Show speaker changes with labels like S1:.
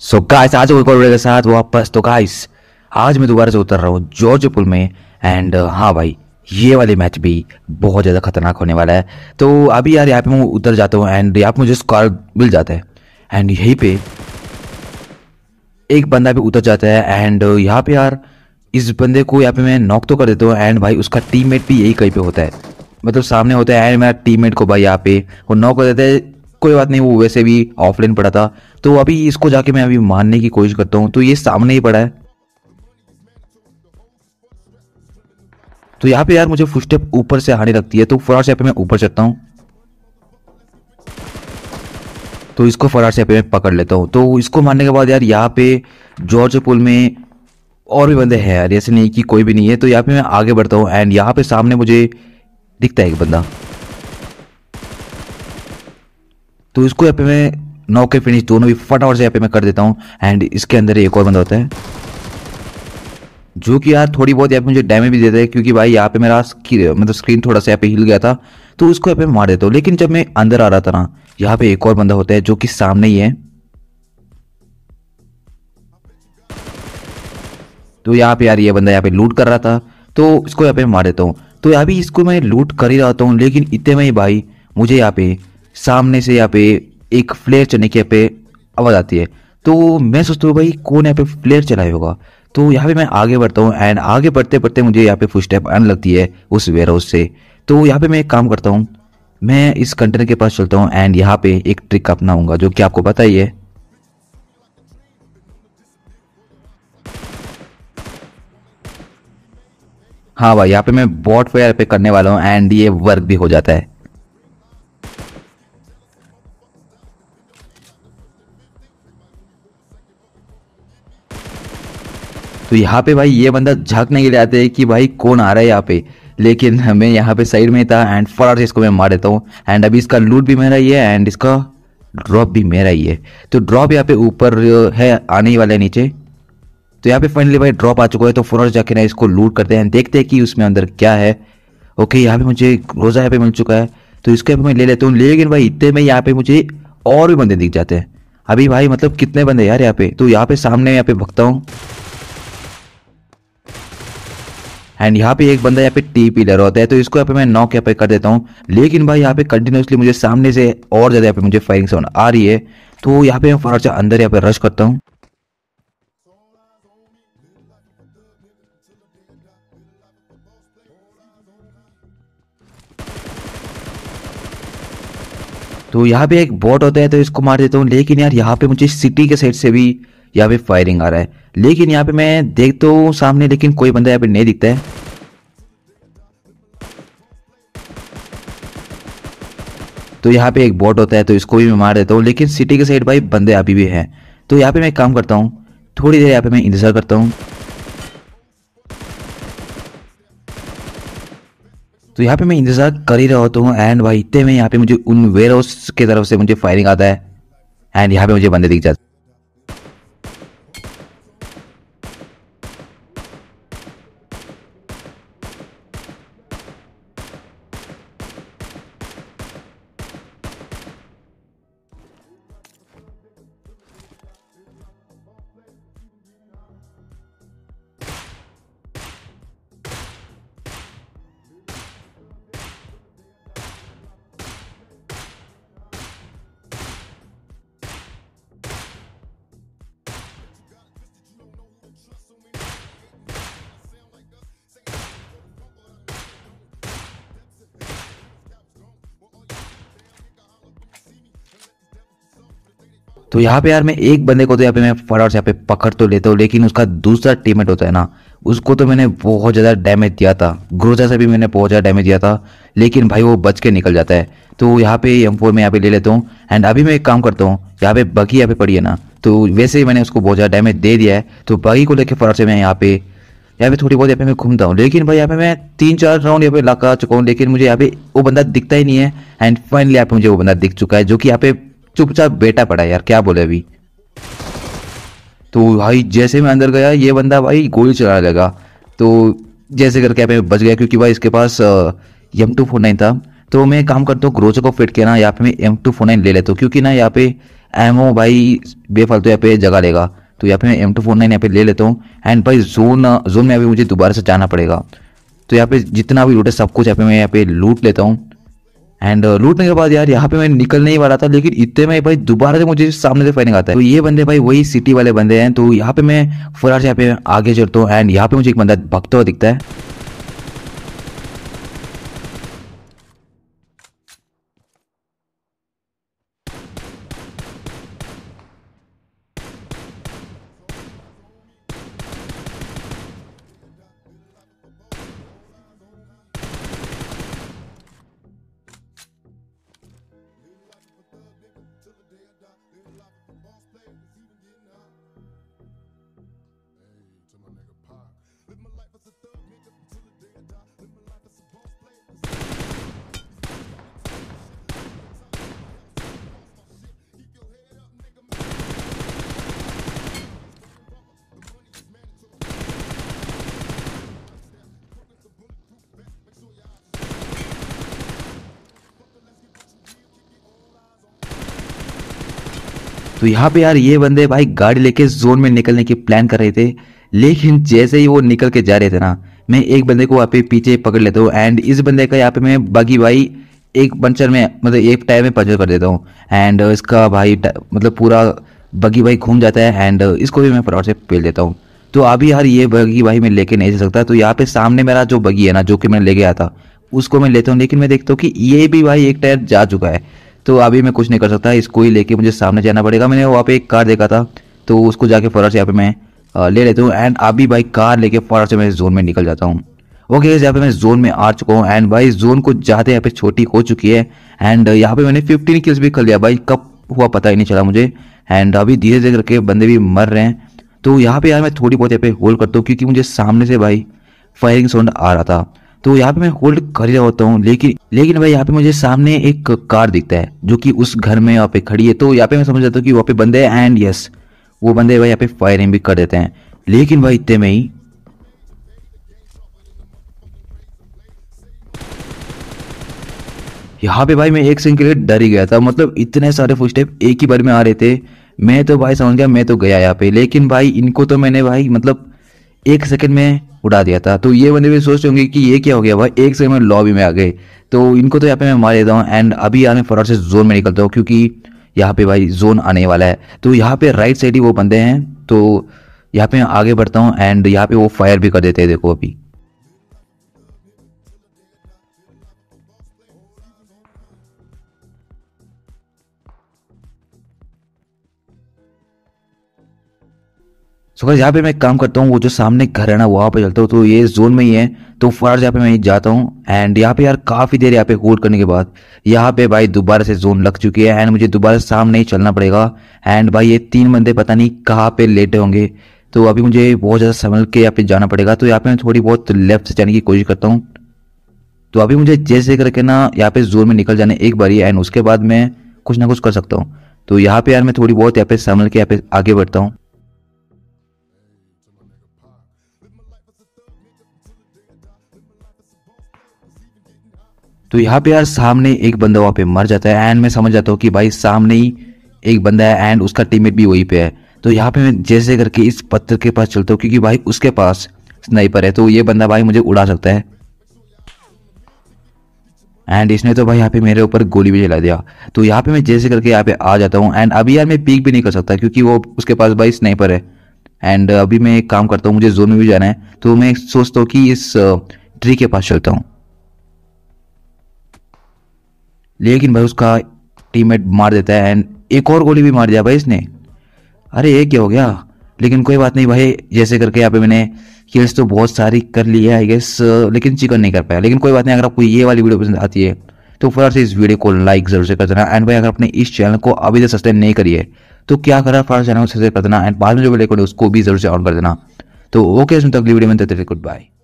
S1: सो so guys आज एक और के साथ वापस तो गाइस आज मैं दोबारा से उतर रहा हूँ जॉर्ज पुल में एंड uh, हाँ भाई ये वाले मैच भी बहुत ज़्यादा खतरनाक होने वाला है तो अभी यार यहाँ पे मैं उतर जाता हूँ एंड यहाँ पे मुझे स्कॉर मिल जाता है एंड यहीं पे एक बंदा भी उतर जाता है एंड uh, यहाँ पे यार इस बंदे को यहाँ पे मैं नॉक तो कर देता हूँ एंड भाई उसका टीम भी यही कहीं पे होता है मतलब सामने होता है एंड मेरा टीम को भाई यहाँ पे वो नॉक कर देता है कोई बात नहीं वो वैसे भी ऑफलाइन पड़ा था तो अभी इसको जाके मैं अभी मानने की कोशिश करता हूँ तो ये सामने ही पड़ा है तो यहाँ पे यार मुझे फुट स्टेप ऊपर से आने लगती है तो फरार से मैं ऊपर चढ़ता हूँ तो इसको फरार से मैं पकड़ लेता हूँ तो इसको मारने के बाद यार यहाँ पे जॉर्ज पुल में और भी बंदे हैं यार ऐसे नहीं कि कोई भी नहीं है तो यहाँ पे मैं आगे बढ़ता हूँ एंड यहाँ पे सामने मुझे दिखता है एक बंदा तो इसको यहाँ पे मैं नौ के फिनिश दोनों भी फटाफट से यहाँ पे मैं कर देता हूँ एंड इसके अंदर एक और बंदा होता है जो कि यार थोड़ी बहुत यहाँ पे मुझे डैमेज भी देता है क्योंकि भाई यहाँ पे मेरा मतलब स्क्रीन थोड़ा सा यहाँ पे हिल गया था तो उसको यहाँ पे मार देता हूँ लेकिन जब मैं अंदर आ रहा था ना यहाँ पे एक और बंदा होता है जो कि सामने ही है तो यहाँ पे यार ये बंदा यहाँ पे लूट कर रहा था तो इसको यहाँ पे मार देता हूँ तो यहाँ अभी इसको मैं लूट कर ही रहा हूँ लेकिन इतने में ही भाई मुझे यहाँ पे सामने से यहाँ पे एक फ्लेयर चलने की यहाँ पे आवाज़ आती है तो मैं सोचता हूँ भाई कौन यहाँ पे फ्लेयर चलाए होगा तो यहाँ पे मैं आगे बढ़ता हूँ एंड आगे बढ़ते बढ़ते मुझे यहाँ पे फुल स्टेप आने लगती है उस वेयर हाउस से तो यहाँ पे मैं एक काम करता हूँ मैं इस कंटेनर के पास चलता हूँ एंड यहाँ पे एक ट्रिक अपनाऊंगा जो कि आपको पता ही है हाँ भाई यहाँ पे मैं बॉट फायर पे करने वाला हूँ एंड ये वर्क भी हो जाता है तो यहाँ पे भाई ये बंदा झक के लिए आते कि भाई कौन आ रहा है यहाँ पे लेकिन मैं यहाँ पे साइड में था एंड फटाफट से इसको मैं मार देता हूँ एंड अभी इसका लूट भी मेरा ही है एंड इसका ड्रॉप भी मेरा ही है तो ड्रॉप यहाँ पे ऊपर है आने ही वाला है नीचे तो यहाँ पे फाइनली भाई ड्रॉप आ चुका है तो फटाफट जाके ना इसको लूट करते हैं देखते हैं कि उसमें अंदर क्या है ओके यहाँ पे मुझे रोज़ा यहाँ पे मिल चुका है तो इसके यहाँ पे मैं ले लेता हूँ लेकिन भाई इतने में यहाँ पे मुझे और भी बंदे दिख जाते हैं अभी भाई मतलब कितने बंदे यार यहाँ पे तो यहाँ पे सामने यहाँ पे भगता हूँ एंड यहाँ पे एक बंदा यहाँ पे टी पी डर होता है तो इसको यहाँ पे मैं नॉक यहाँ पे कर देता हूँ लेकिन भाई यहाँ पे कंटिन्यूसली मुझे सामने से और ज़्यादा यहाँ पे मुझे फायरिंग साउंड आ रही है तो यहाँ पे मैं से अंदर यहाँ पे रश करता हूँ तो यहाँ पे एक बॉट होता है तो इसको मार देता हूँ लेकिन यार यहाँ पे मुझे सिटी के साइड से भी यहाँ पे फायरिंग आ रहा है लेकिन यहाँ पे मैं देख तो हूँ सामने लेकिन कोई बंदा यहाँ पे नहीं दिखता है तो यहाँ पे एक बोट होता है तो इसको भी मैं मार देता हूँ लेकिन सिटी के साइड भाई बंदे अभी भी हैं तो यहाँ पे मैं काम करता हूँ थोड़ी देर यहाँ पे मैं इंतज़ार करता हूँ तो यहाँ पे मैं इंतज़ार कर ही रहा होता हूँ एंड भाई इतने में यहाँ पे मुझे उन वेयर हाउस की तरफ से मुझे फायरिंग आता है एंड यहाँ पे मुझे बंदे दिख जाते तो यहाँ पे यार मैं एक बंदे को तो यहाँ पे मैं फटाफट से यहाँ पे पकड़ तो लेता हूँ लेकिन उसका दूसरा टीममेट होता है ना उसको तो मैंने बहुत ज़्यादा डैमेज दिया था ग्रोजा से भी मैंने बहुत ज़्यादा डैमेज दिया था लेकिन भाई वो बच के निकल जाता है तो यहाँ पे एम फोर में यहाँ पे ले लेता हूँ एंड अभी मैं एक काम करता हूँ यहाँ पे बगी यहाँ पे पड़ी है ना तो वैसे ही मैंने उसको बहुत ज़्यादा डैमेज दे दिया है तो बगी को लेकर फटाफट से मैं यहाँ पे यहाँ पे थोड़ी बहुत यहाँ पे मैं घूमता हूँ लेकिन भाई यहाँ पे मैं तीन चार राउंड यहाँ पे लगा चुका हूँ लेकिन मुझे यहाँ पे वो बंदा दिखता ही नहीं है एंड फाइनली यहाँ पे मुझे वो बंदा दिख चुका है जो कि यहाँ पे चुपचाप बेटा पड़ा यार क्या बोले अभी तो भाई जैसे मैं अंदर गया ये बंदा भाई गोली चलाने लगा तो जैसे करके मैं बच गया क्योंकि भाई इसके पास एम टू फोर नाइन था तो मैं काम करता हूँ ग्रोचर को फिट किया ना यहाँ पे मैं एम टू फोर नाइन ले लेता हूँ क्योंकि ना यहाँ पे एमओ भाई बेफालतू यहाँ पे जगह लेगा तो यहाँ पे मैं एम टू फोर नाइन यहाँ पे ले लेता हूँ एंड भाई जोन जोन में अभी मुझे दोबारा से जाना पड़ेगा तो यहाँ पे जितना भी लूट है सब कुछ यहाँ पे मैं यहाँ पे लूट लेता हूँ एंड लूटने uh, के बाद यार यहाँ पे मैं निकल नहीं वाला था लेकिन इतने में भाई दोबारा से मुझे सामने से फायरिंग आता है तो ये बंदे भाई वही सिटी वाले बंदे हैं तो यहाँ पे मैं फरार से यहाँ पे आगे चलता हूँ एंड यहाँ पे मुझे एक बंदा भगता हुआ दिखता है तो यहाँ पे यार ये बंदे भाई गाड़ी लेके जोन में निकलने की प्लान कर रहे थे लेकिन जैसे ही वो निकल के जा रहे थे ना मैं एक बंदे को वहाँ पे पीछे पकड़ लेता हूँ एंड इस बंदे का यहाँ पे मैं बागी भाई एक पंचर में मतलब एक टायर में पंचर कर देता हूँ एंड इसका भाई मतलब पूरा बगी भाई घूम जाता है एंड इसको भी मैं फटाफट से पेल देता हूँ तो अभी यार ये बगी भाई मैं लेके नहीं जा सकता तो यहाँ पे सामने मेरा जो बगी है ना जो कि मैं लेके आया था उसको मैं लेता हूँ लेकिन मैं देखता हूँ कि ये भी भाई एक टायर जा चुका है तो अभी मैं कुछ नहीं कर सकता इसको ही लेके मुझे सामने जाना पड़ेगा मैंने वहाँ पे एक कार देखा था तो उसको जाके फरार से यहाँ पे मैं ले लेता हूँ एंड अभी भाई कार लेके फरार से मैं जोन में निकल जाता हूँ ओके यहाँ पे मैं जोन में आ चुका हूँ एंड भाई जोन को जाते यहाँ पे छोटी हो चुकी है एंड यहाँ पे मैंने फिफ्टीन किल्स भी कर लिया भाई कब हुआ पता ही नहीं चला मुझे एंड अभी धीरे धीरे करके बंदे भी मर रहे हैं तो यहाँ पे यार मैं थोड़ी बहुत यहाँ पे होल्ड करता हूँ क्योंकि मुझे सामने से भाई फायरिंग साउंड आ रहा था तो यहाँ पे मैं होल्ड कर रहा होता हूँ लेकिन लेकिन भाई यहाँ पे मुझे सामने एक कार दिखता है जो कि उस घर में यहाँ पे खड़ी है तो यहाँ पे मैं समझ जाता हूँ कि वहाँ पे बंदे हैं एंड यस वो बंदे भाई यहाँ पे फायरिंग भी कर देते हैं लेकिन भाई इतने में ही यहाँ पे भाई मैं एक सेकंड के लिए डर ही गया था मतलब इतने सारे फुल एक ही बार में आ रहे थे मैं तो भाई समझ गया मैं तो गया यहाँ पे लेकिन भाई इनको तो मैंने भाई मतलब एक सेकंड में उड़ा दिया था तो ये बंदे भी सोच रहे होंगे कि ये क्या हो गया भाई एक सेकंड में लॉबी में आ गए तो इनको तो यहाँ पे मैं मार देता हूँ एंड अभी यहाँ मैं फटाफट से जोन में निकलता हूँ क्योंकि यहाँ पे भाई जोन आने वाला है तो यहाँ पे राइट साइड ही वो बंदे हैं तो यहाँ पे आगे बढ़ता हूँ एंड यहाँ पे वो फायर भी कर देते हैं देखो अभी सो अगर यहाँ पे मैं काम करता हूँ वो जो सामने घर है ना वहाँ पे चलता हूँ तो ये जोन में ही है तो फर्ज यहाँ पे मैं जाता हूँ एंड यहाँ पे यार काफ़ी देर यहाँ पे होल्ड करने के बाद यहाँ पे भाई दोबारा से जोन लग चुकी है एंड मुझे दोबारा सामने ही चलना पड़ेगा एंड भाई ये तीन बंदे पता नहीं कहाँ पे लेटे होंगे तो अभी मुझे बहुत ज़्यादा संभल के यहाँ पे जाना पड़ेगा तो यहाँ पे मैं थोड़ी बहुत लेफ्ट से जाने की कोशिश करता हूँ तो अभी मुझे जैसे करके ना यहाँ पे जोन में निकल जाने एक ही एंड उसके बाद मैं कुछ ना कुछ कर सकता हूँ तो यहाँ पे यार मैं थोड़ी बहुत यहाँ पे संभल के यहाँ पे आगे बढ़ता हूँ तो यहाँ पे यार सामने एक बंदा वहाँ पे मर जाता है एंड मैं समझ जाता हूँ कि भाई सामने ही एक बंदा है एंड उसका टीममेट भी वहीं पे है तो यहाँ पे मैं जैसे करके इस पत्थर के पास चलता हूँ क्योंकि भाई उसके पास स्नाइपर है तो ये बंदा भाई मुझे उड़ा सकता है एंड इसने तो भाई यहाँ पे मेरे ऊपर गोली भी चला दिया तो यहाँ पे मैं जैसे करके यहाँ पे आ जाता हूँ एंड अभी यार मैं पीक भी नहीं कर सकता क्योंकि वो उसके पास भाई स्नाइपर है एंड अभी मैं एक काम करता हूँ मुझे जोन में भी जाना है तो मैं सोचता हूँ कि इस ट्री के पास चलता हूँ लेकिन भाई उसका टीममेट मार देता है एंड एक और गोली भी मार दिया भाई इसने अरे ये क्या हो गया लेकिन कोई बात नहीं भाई जैसे करके यहाँ पे मैंने किल्स तो बहुत सारी कर ली है आई गेस लेकिन चिकन नहीं कर पाया लेकिन कोई बात नहीं अगर आपको ये वाली वीडियो पसंद आती है तो फटाफट से इस वीडियो को लाइक जरूर से कर देना एंड भाई अगर आपने इस चैनल को अभी तक सब्सक्राइब नहीं करिए तो क्या करा फटाफट चैनल को सब्सक्राइब कर देना एंड बाद में जो वीडियो उसको भी जरूर से ऑन कर देना तो ओके इसमें तक वीडियो में गुड बाय